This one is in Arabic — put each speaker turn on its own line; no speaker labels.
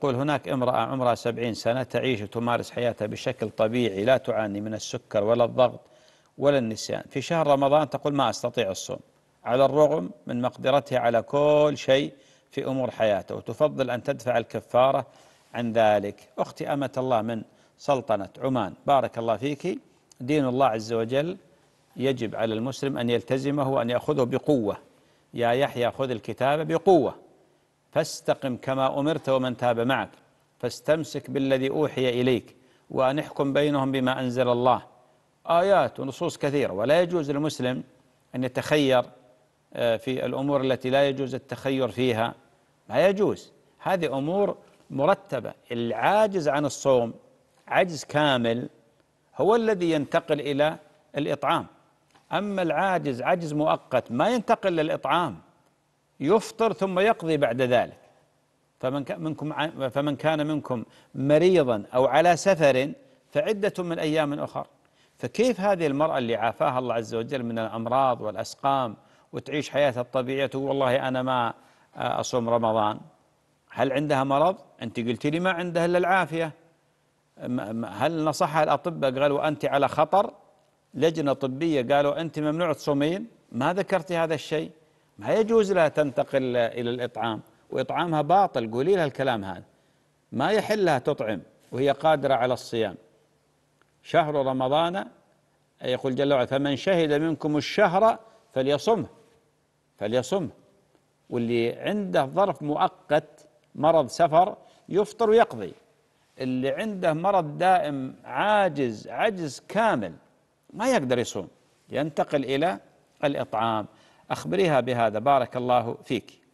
تقول هناك امرأة عمرها سبعين سنة تعيش وتمارس حياتها بشكل طبيعي لا تعاني من السكر ولا الضغط ولا النسيان في شهر رمضان تقول ما أستطيع الصوم على الرغم من مقدرتها على كل شيء في أمور حياتها وتفضل أن تدفع الكفارة عن ذلك أختي أمة الله من سلطنة عمان بارك الله فيك دين الله عز وجل يجب على المسلم أن يلتزمه وأن يأخذه بقوة يا يحيى خذ الكتاب بقوة فاستقم كما أمرت ومن تاب معك فاستمسك بالذي أوحي إليك وأن احكم بينهم بما أنزل الله آيات ونصوص كثيرة ولا يجوز للمسلم أن يتخير آه، في الأمور التي لا يجوز التخير فيها لا يجوز هذه أمور مرتبة العاجز عن الصوم عجز كامل هو الذي ينتقل إلى الإطعام أما العاجز عجز مؤقت ما ينتقل للإطعام يفطر ثم يقضي بعد ذلك فمن منكم فمن كان منكم مريضا أو على سفر فعدة من أيام أخر فكيف هذه المرأة اللي عافاها الله عز وجل من الأمراض والأسقام وتعيش حياتها الطبيعية تقول والله أنا ما أصوم رمضان هل عندها مرض؟ أنت قلت لي ما عندها إلا العافية هل نصحها الأطباء قالوا أنت على خطر؟ لجنة طبية قالوا أنت ممنوع تصومين؟ ما ذكرتي هذا الشيء ما يجوز لها تنتقل إلى الإطعام وإطعامها باطل قولي لها الكلام هذا ما يحل لها تطعم وهي قادرة على الصيام شهر رمضان يقول جل وعلا فمن شهد منكم الشهر فليصمه فليصمه واللي عنده ظرف مؤقت مرض سفر يفطر ويقضي اللي عنده مرض دائم عاجز عجز كامل ما يقدر يصوم ينتقل إلى الإطعام أخبريها بهذا بارك الله فيك